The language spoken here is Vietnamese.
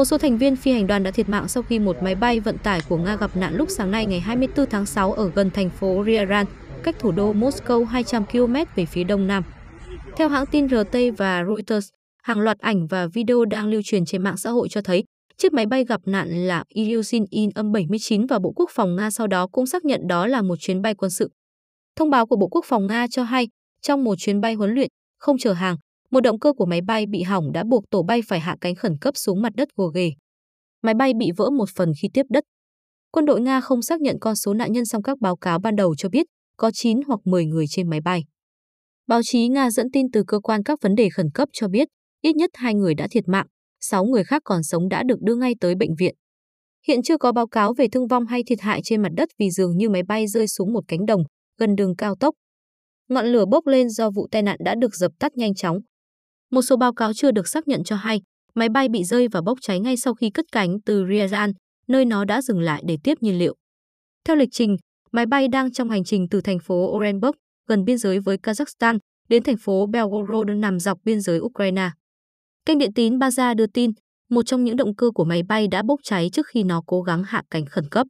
Một số thành viên phi hành đoàn đã thiệt mạng sau khi một máy bay vận tải của Nga gặp nạn lúc sáng nay ngày 24 tháng 6 ở gần thành phố Ryazan, cách thủ đô Moscow 200 km về phía đông nam. Theo hãng tin RT và Reuters, hàng loạt ảnh và video đang lưu truyền trên mạng xã hội cho thấy chiếc máy bay gặp nạn là Ilyushin In-79 và Bộ Quốc phòng Nga sau đó cũng xác nhận đó là một chuyến bay quân sự. Thông báo của Bộ Quốc phòng Nga cho hay, trong một chuyến bay huấn luyện, không chở hàng, một động cơ của máy bay bị hỏng đã buộc tổ bay phải hạ cánh khẩn cấp xuống mặt đất gồ ghề. Máy bay bị vỡ một phần khi tiếp đất. Quân đội Nga không xác nhận con số nạn nhân song các báo cáo ban đầu cho biết có 9 hoặc 10 người trên máy bay. Báo chí Nga dẫn tin từ cơ quan các vấn đề khẩn cấp cho biết ít nhất hai người đã thiệt mạng, 6 người khác còn sống đã được đưa ngay tới bệnh viện. Hiện chưa có báo cáo về thương vong hay thiệt hại trên mặt đất vì dường như máy bay rơi xuống một cánh đồng gần đường cao tốc. Ngọn lửa bốc lên do vụ tai nạn đã được dập tắt nhanh chóng một số báo cáo chưa được xác nhận cho hay, máy bay bị rơi và bốc cháy ngay sau khi cất cánh từ Riyadh, nơi nó đã dừng lại để tiếp nhiên liệu. Theo lịch trình, máy bay đang trong hành trình từ thành phố Orenburg, gần biên giới với Kazakhstan, đến thành phố Belgorod nằm dọc biên giới Ukraine. Kênh điện tín Baza đưa tin, một trong những động cơ của máy bay đã bốc cháy trước khi nó cố gắng hạ cánh khẩn cấp.